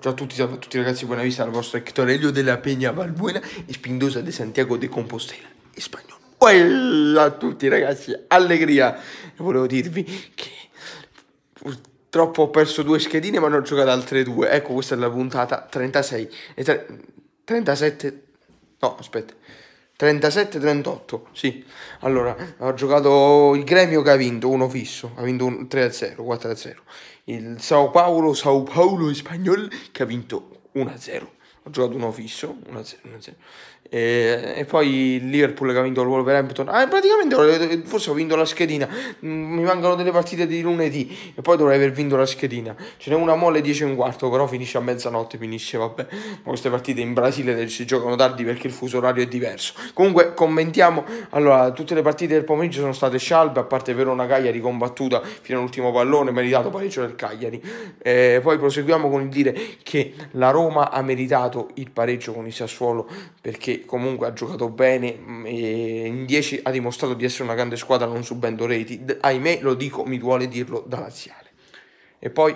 Ciao a tutti, salve a tutti ragazzi, buona vista al vostro Hector Elio della Peña Valbuena e Spindosa de Santiago de Compostela in spagnolo. Uella a tutti ragazzi, allegria! Volevo dirvi che purtroppo ho perso due schedine ma ne ho giocato altre due. Ecco, questa è la puntata 36 e 37... No, aspetta. 37-38, sì. Allora, ha giocato il Gremio che ha vinto, uno fisso, ha vinto 3-0, 4-0. Il Sao Paulo, Sao Paulo Espagnol che ha vinto 1-0 ho giocato uno fisso 1-0, 1-0. E, e, poi Liverpool che ha vinto il Wolverhampton ah, praticamente eh, forse ho vinto la schedina mm, mi mancano delle partite di lunedì e poi dovrei aver vinto la schedina ce n'è una molle 10 e un quarto però finisce a mezzanotte finisce vabbè ma queste partite in Brasile si giocano tardi perché il fuso orario è diverso comunque commentiamo allora tutte le partite del pomeriggio sono state scialbe a parte Verona Cagliari combattuta fino all'ultimo pallone meritato pareggio del Cagliari e eh, poi proseguiamo con il dire che la Roma ha meritato mercato il pareggio con il Sassuolo perché comunque ha giocato bene mm, in 10 ha dimostrato di essere una grande squadra non subendo reti ahimè lo dico mi duole dirlo da laziale e poi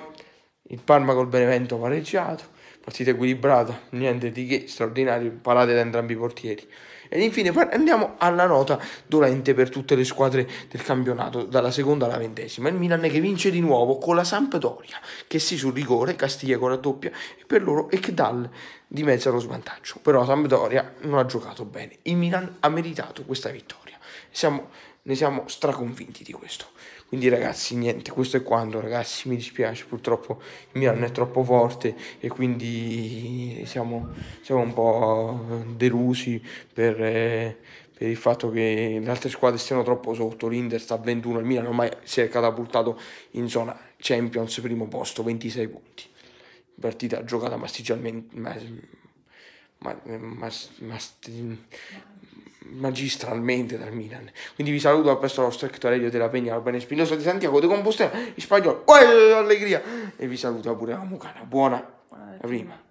il Parma col Benevento pareggiato partita equilibrata, niente di che, straordinario, parate da entrambi i portieri. Ed infine andiamo alla nota dolente per tutte le squadre del campionato, dalla seconda alla ventesima. Il Milan che vince di nuovo con la Sampdoria, che si sul rigore, Castiglia con la doppia, e per loro Ekdal di mezzo allo svantaggio. Però la Sampdoria non ha giocato bene. Il Milan ha meritato questa vittoria. Siamo ne siamo straconvinti di questo. Quindi ragazzi, niente, questo è quanto, ragazzi, mi dispiace, purtroppo il Milan è troppo forte e quindi siamo, siamo un po' delusi per, eh, per, il fatto che le altre squadre stiano troppo sotto, l'Inter sta a 21, il Milan ormai si è catapultato in zona Champions, primo posto, 26 punti. Partita giocata mastigialmente... Mas, mas, mas, mas magistralmente dal Milan. Quindi vi saluto a presto stretto strettore della Pegna, Albano Spinoso di Santiago de Compostela, in spagnolo, allegria! E vi saluto pure la Mucana, buona prima.